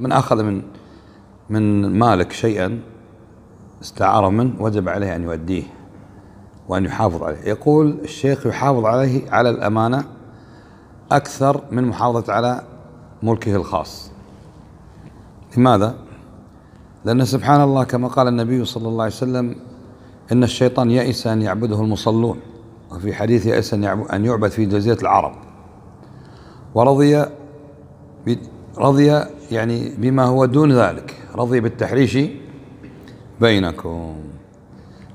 من أخذ من من مالك شيئا استعار منه وجب عليه أن يؤديه وأن يحافظ عليه يقول الشيخ يحافظ عليه على الأمانة أكثر من محافظة على ملكه الخاص لماذا؟ لأن سبحان الله كما قال النبي صلى الله عليه وسلم إن الشيطان يئس أن يعبده المصلون وفي حديث يئس أن يعبد في جزيرة العرب ورضي رضي يعني بما هو دون ذلك رضي بالتحريش بينكم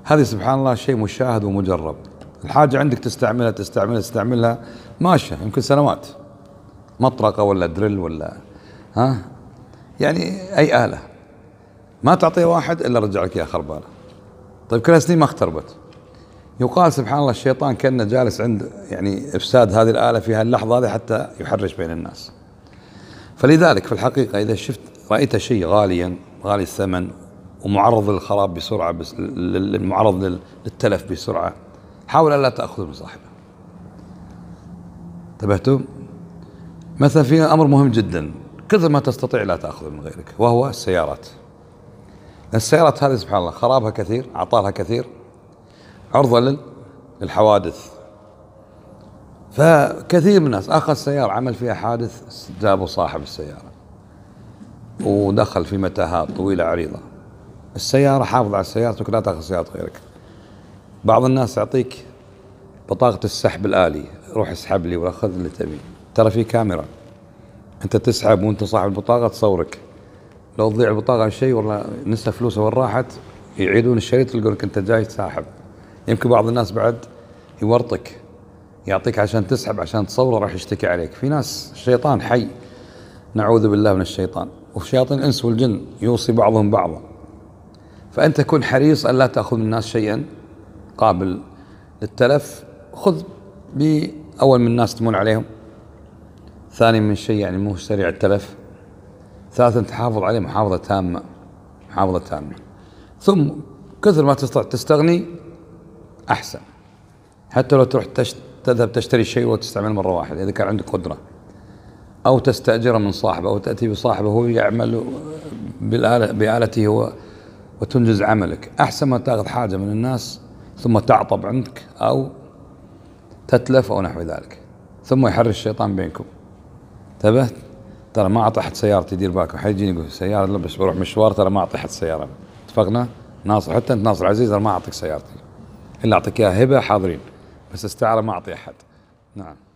هذه سبحان الله شيء مشاهد ومجرب الحاجة عندك تستعملها تستعملها تستعملها ماشية يمكن سنوات مطرقة ولا درل ولا ها يعني أي آلة ما تعطيه واحد إلا رجع لك يا خربانة طيب كلها سنين ما اختربت يقال سبحان الله الشيطان كأنه جالس عند يعني إفساد هذه الآلة في هاللحظة هذه حتى يحرش بين الناس فلذلك في الحقيقة إذا شفت رأيت شيء غاليا غالي الثمن ومعرض للخراب بسرعة بس معرض للتلف بسرعة حاول ألا تأخذه من صاحبه انتبهتم؟ مثلا في أمر مهم جدا كثر ما تستطيع لا تأخذه من غيرك وهو السيارات السيارات هذه سبحان الله خرابها كثير عطالها كثير عرضة للحوادث فكثير من الناس اخذ سياره عمل فيها حادث جابوا صاحب السياره ودخل في متاهات طويله عريضه السياره حافظ على سيارتك لا تاخذ سياره غيرك بعض الناس يعطيك بطاقه السحب الالي روح اسحب لي وخذ اللي تبي ترى في كاميرا انت تسحب وانت صاحب البطاقه تصورك لو تضيع البطاقه على شيء والله نسى فلوسه وين راحت يعيدون الشريط يقول لك انت جاي تساحب يمكن بعض الناس بعد يورطك يعطيك عشان تسحب عشان تصوره راح يشتكي عليك في ناس الشيطان حي نعوذ بالله من الشيطان وفي شياطين الانس والجن يوصي بعضهم بعضا فانت كن حريص ان لا تاخذ من الناس شيئا قابل للتلف خذ باول من الناس تمون عليهم ثاني من شيء يعني مو سريع التلف ثالثا تحافظ عليه محافظه تامه محافظه تامه ثم كثر ما تستطيع تستغني احسن حتى لو تروح تذهب تشتري الشيء وتستعمله مرة واحدة إذا كان عندك قدرة أو تستأجره من صاحبه أو تأتي بصاحبه هو يعمل بالآلة بآلته هو وتنجز عملك أحسن ما تأخذ حاجة من الناس ثم تعطب عندك أو تتلف أو نحو ذلك ثم يحرش الشيطان بينكم انتبهت ترى ما أعطي أحد سيارتي دير بالكم حيجيني يقول سيارة لا بس بروح مشوار ترى ما أعطي أحد سيارة اتفقنا ناصر حتى أنت ناصر عزيز أنا ما أعطيك سيارتي إلا أعطيك إياها هبة حاضرين بس استعاره ما اعطي احد نعم